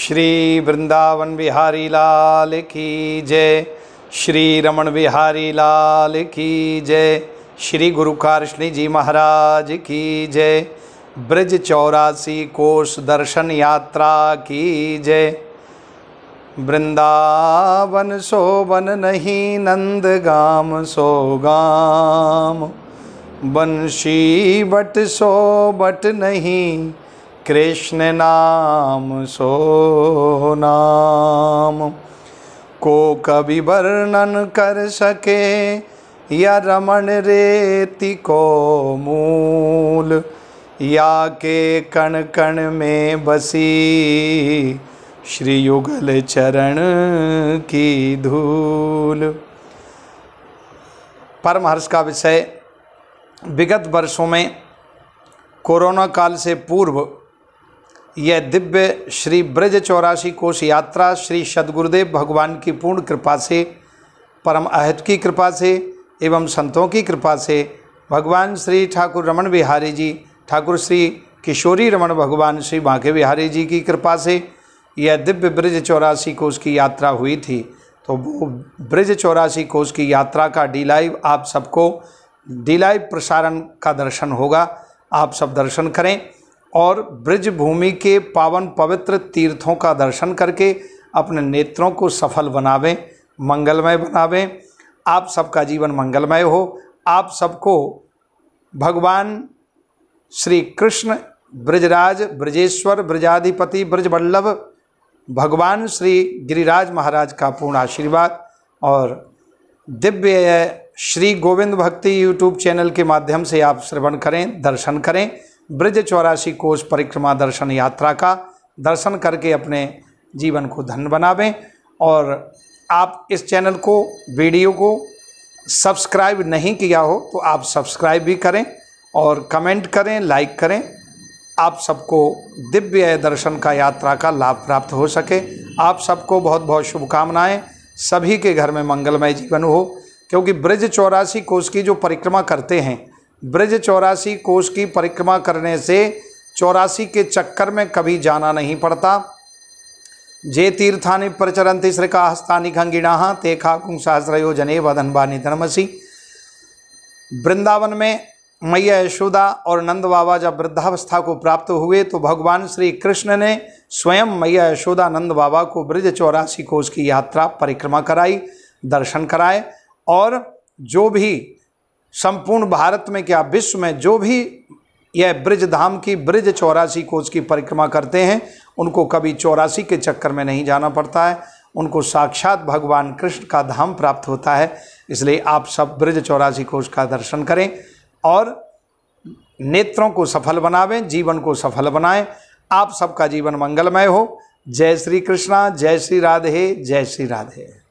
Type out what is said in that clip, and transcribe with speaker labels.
Speaker 1: श्री वृंदावन बिहारी लाल की जय श्री रमन बिहारी लाल की जय श्री गुरु जी महाराज की जय ब्रज चौरासी कोष दर्शन यात्रा की जय वृंदावन सोवन नहीं नंद गाम सो गाम बंशी बट सो बट नहीं कृष्ण नाम सो नाम को कवि वर्णन कर सके या रमण रेति को मूल या के कण कण में बसी श्री युगल चरण की धूल परमहर्ष का विषय विगत वर्षों में कोरोना काल से पूर्व यह दिव्य श्री ब्रज चौरासी कोष यात्रा श्री सदगुरुदेव भगवान की पूर्ण कृपा से परम अहत की कृपा से एवं संतों की कृपा से भगवान श्री ठाकुर रमन बिहारी जी ठाकुर श्री किशोरी रमन भगवान श्री बांके बिहारी जी की कृपा से यह दिव्य ब्रज चौरासी कोष की यात्रा हुई थी तो वो ब्रज चौरासी कोष की यात्रा का डी लाइव आप सबको डी लाइव प्रसारण का दर्शन होगा आप सब दर्शन करें और ब्रज भूमि के पावन पवित्र तीर्थों का दर्शन करके अपने नेत्रों को सफल बनावें मंगलमय बनावें आप सबका जीवन मंगलमय हो आप सबको भगवान श्री कृष्ण ब्रजराज ब्रजेश्वर ब्रजाधिपति ब्रजवल्लभ भगवान श्री गिरिराज महाराज का पूर्ण आशीर्वाद और दिव्य श्री गोविंद भक्ति यूट्यूब चैनल के माध्यम से आप श्रवण करें दर्शन करें ब्रज चौरासी कोष परिक्रमा दर्शन यात्रा का दर्शन करके अपने जीवन को धन बनावें और आप इस चैनल को वीडियो को सब्सक्राइब नहीं किया हो तो आप सब्सक्राइब भी करें और कमेंट करें लाइक करें आप सबको दिव्य दर्शन का यात्रा का लाभ प्राप्त हो सके आप सबको बहुत बहुत शुभकामनाएं सभी के घर में मंगलमय जीवन हो क्योंकि ब्रज चौरासी कोष की जो परिक्रमा करते हैं ब्रज चौरासी कोष की परिक्रमा करने से चौरासी के चक्कर में कभी जाना नहीं पड़ता जे तीर्थानि प्रचरंति श्रिका हस्तानि खंगिणा ते खाकुंग सहस्रयो जने वधनबानी धर्मसी वृंदावन में मैया यशोदा और नंद बाबा जब वृद्धावस्था को प्राप्त हुए तो भगवान श्री कृष्ण ने स्वयं मैया यशोदा नंद बाबा को ब्रज चौरासी कोष की यात्रा परिक्रमा कराई दर्शन कराए और जो भी संपूर्ण भारत में क्या विश्व में जो भी यह ब्रज धाम की ब्रज चौरासी कोच की परिक्रमा करते हैं उनको कभी चौरासी के चक्कर में नहीं जाना पड़ता है उनको साक्षात भगवान कृष्ण का धाम प्राप्त होता है इसलिए आप सब ब्रज चौरासी कोष का दर्शन करें और नेत्रों को सफल बनावें जीवन को सफल बनाएं आप सबका जीवन मंगलमय हो जय श्री कृष्णा जय श्री राधे जय श्री राधे